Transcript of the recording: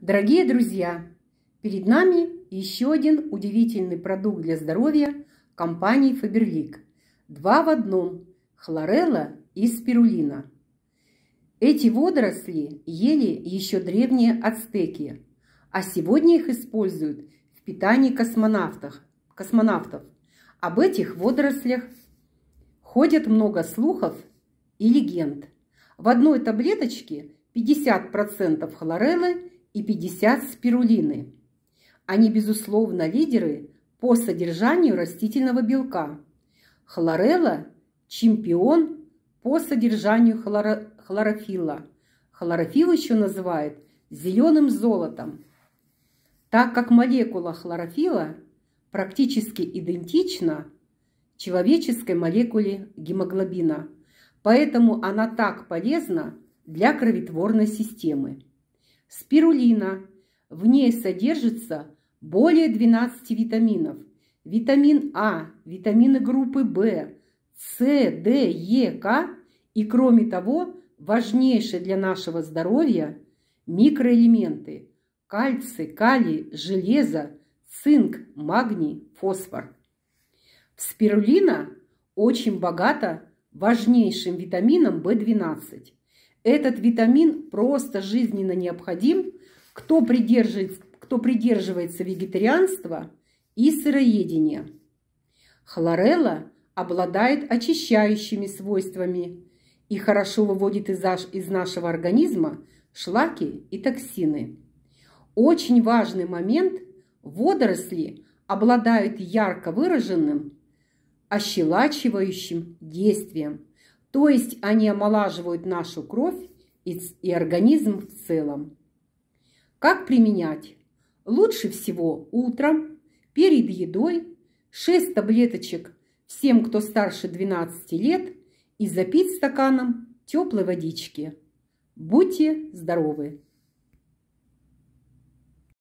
Дорогие друзья, перед нами еще один удивительный продукт для здоровья компании Faberlic. Два в одном – хлорелла и спирулина. Эти водоросли ели еще древние ацтеки, а сегодня их используют в питании космонавтов. космонавтов. Об этих водорослях ходят много слухов и легенд. В одной таблеточке 50% хлореллы и 50 спирулины. Они, безусловно, лидеры по содержанию растительного белка. Хлорелла – чемпион по содержанию хлоро... хлорофилла. Хлорофилл еще называют зеленым золотом. Так как молекула хлорофилла практически идентична человеческой молекуле гемоглобина, поэтому она так полезна для кроветворной системы. Спирулина. В ней содержится более 12 витаминов. Витамин А, витамины группы В, С, Д, Е, К и, кроме того, важнейшие для нашего здоровья микроэлементы – кальций, калий, железо, цинк, магний, фосфор. Спирулина очень богата важнейшим витамином В12. Этот витамин просто жизненно необходим. Кто, придерживает, кто придерживается вегетарианства и сыроедения. Хлорелла обладает очищающими свойствами и хорошо выводит из, из нашего организма шлаки и токсины. Очень важный момент – водоросли обладают ярко выраженным ощелачивающим действием – то есть они омолаживают нашу кровь и, организм в целом. Как применять? Лучше всего утром, перед едой, 6 таблеточек всем, кто старше 12 лет, и запить стаканом теплой водички. Будьте здоровы!